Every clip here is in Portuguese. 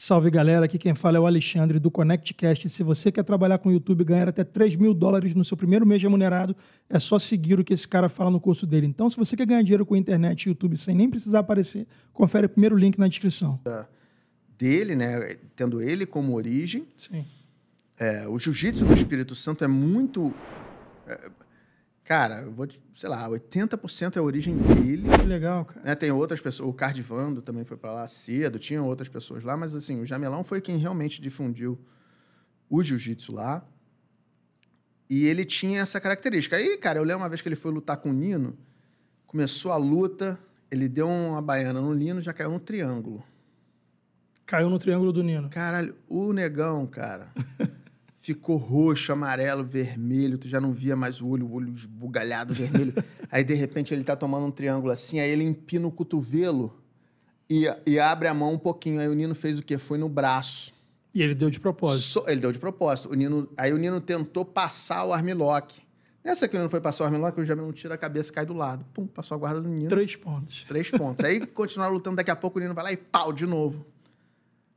Salve galera, aqui quem fala é o Alexandre do ConnectCast. Se você quer trabalhar com o YouTube e ganhar até 3 mil dólares no seu primeiro mês remunerado, é só seguir o que esse cara fala no curso dele. Então, se você quer ganhar dinheiro com a internet e YouTube sem nem precisar aparecer, confere o primeiro link na descrição. Dele, né? Tendo ele como origem. Sim. É, o jiu-jitsu do Espírito Santo é muito. É, Cara, eu vou, sei lá, 80% é a origem dele. Que legal, cara. Né? Tem outras pessoas, o Cardivando também foi para lá cedo, tinham outras pessoas lá, mas assim, o Jamelão foi quem realmente difundiu o jiu-jitsu lá. E ele tinha essa característica. Aí, cara, eu lembro uma vez que ele foi lutar com o Nino, começou a luta, ele deu uma baiana no Nino, já caiu no triângulo. Caiu no triângulo do Nino. Caralho, o negão, cara. ficou roxo, amarelo, vermelho, tu já não via mais o olho, o olho esbugalhado, vermelho. aí, de repente, ele tá tomando um triângulo assim, aí ele empina o cotovelo e, e abre a mão um pouquinho. Aí o Nino fez o quê? Foi no braço. E ele deu de propósito. So, ele deu de propósito. O Nino, aí o Nino tentou passar o armlock. Nessa que o Nino foi passar o armlock, o Jamil tira a cabeça cai do lado. Pum, passou a guarda do Nino. Três pontos. Três pontos. aí continuaram lutando, daqui a pouco o Nino vai lá e pau, de novo.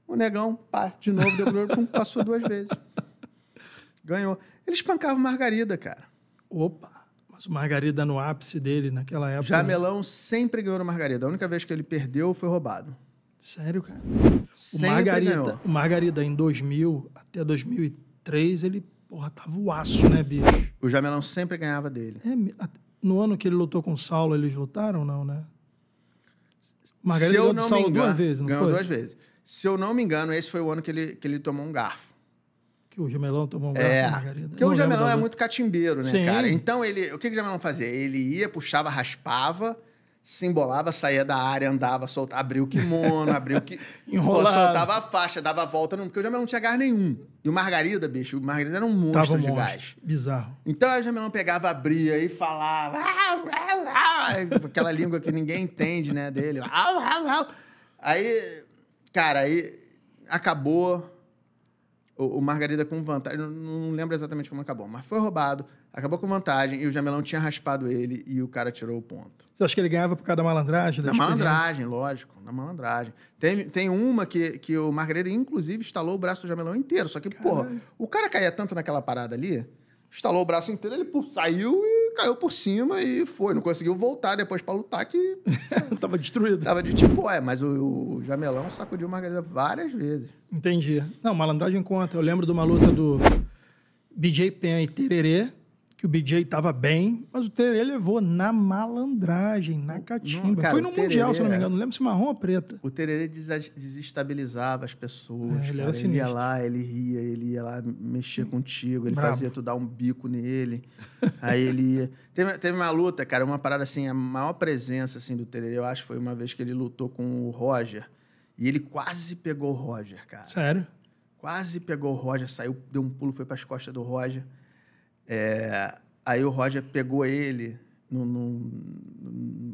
O negão, pá, de novo, deu pum, passou duas vezes. Ganhou. Ele espancava o Margarida, cara. Opa! Mas o Margarida no ápice dele naquela época. Né? Jamelão sempre ganhou no Margarida. A única vez que ele perdeu foi roubado. Sério, cara? Sempre o Margarida, o Margarida em 2000 até 2003, ele, porra, tava o aço, né, bicho? O Jamelão sempre ganhava dele. É, no ano que ele lutou com o Saulo, eles lutaram, ou não, né? Margarida Se eu não Saulo engano, duas vezes, não ganhou foi? duas vezes. Se eu não me engano, esse foi o ano que ele, que ele tomou um garfo. Que o Jamelão tomou um é, margarida. Porque Não o Jamelão era muito catimbeiro, né, Sim. cara? Então, ele, o que, que o Jamelão fazia? Ele ia, puxava, raspava, se embolava, saía da área, andava, soltava, abria o kimono, abria o que Enrolava. soltava a faixa, dava a volta, não, porque o Jamelão não tinha gás nenhum. E o Margarida, bicho, o Margarida era um monstro Tava um de monstro. gás. Bizarro. Então o Jamelão pegava, abria e falava. Ah, ah, ah", aquela língua que ninguém entende, né, dele. Aí, cara, aí acabou o, Margarida com vantagem, não, não, lembro exatamente como acabou, mas foi roubado, acabou com vantagem e o Jamelão tinha raspado ele e o cara tirou o ponto. Você acha que ele ganhava por causa da malandragem? Da na malandragem, lógico, na malandragem. Tem, tem uma que, que o Margarida, inclusive, estalou o braço do Jamelão inteiro, só que, Caralho. porra, o cara caía tanto naquela parada ali, estalou o braço inteiro, ele pô, saiu e caiu por cima e foi. Não conseguiu voltar depois para lutar que... Tava destruído. Tava de tipo, é, mas o, o Jamelão sacudiu o Margarida várias vezes. Entendi. Não, malandragem conta. Eu lembro de uma luta do BJ Penha e Tererê, que o BJ tava bem, mas o Tererê levou na malandragem, na catimba. Não, cara, Foi no Mundial, se não me é. engano, não lembro se marrom ou preta. O Tererê desestabilizava as pessoas. É, ele, cara. ele ia lá, ele ria, ele ia lá mexer contigo, ele Bravo. fazia tu dar um bico nele. aí ele ia. Teve, teve uma luta, cara, uma parada assim, a maior presença assim, do Tererê, eu acho, foi uma vez que ele lutou com o Roger. E ele quase pegou o Roger, cara. Sério? Quase pegou o Roger, saiu, deu um pulo, foi para as costas do Roger. É, aí o Roger pegou ele,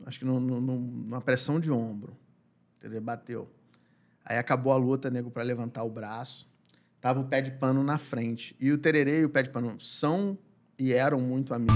acho que numa pressão de ombro. Ele bateu. Aí acabou a luta, nego, para levantar o braço. Tava o pé de pano na frente. E o Tererê e o pé de pano são e eram muito amigos.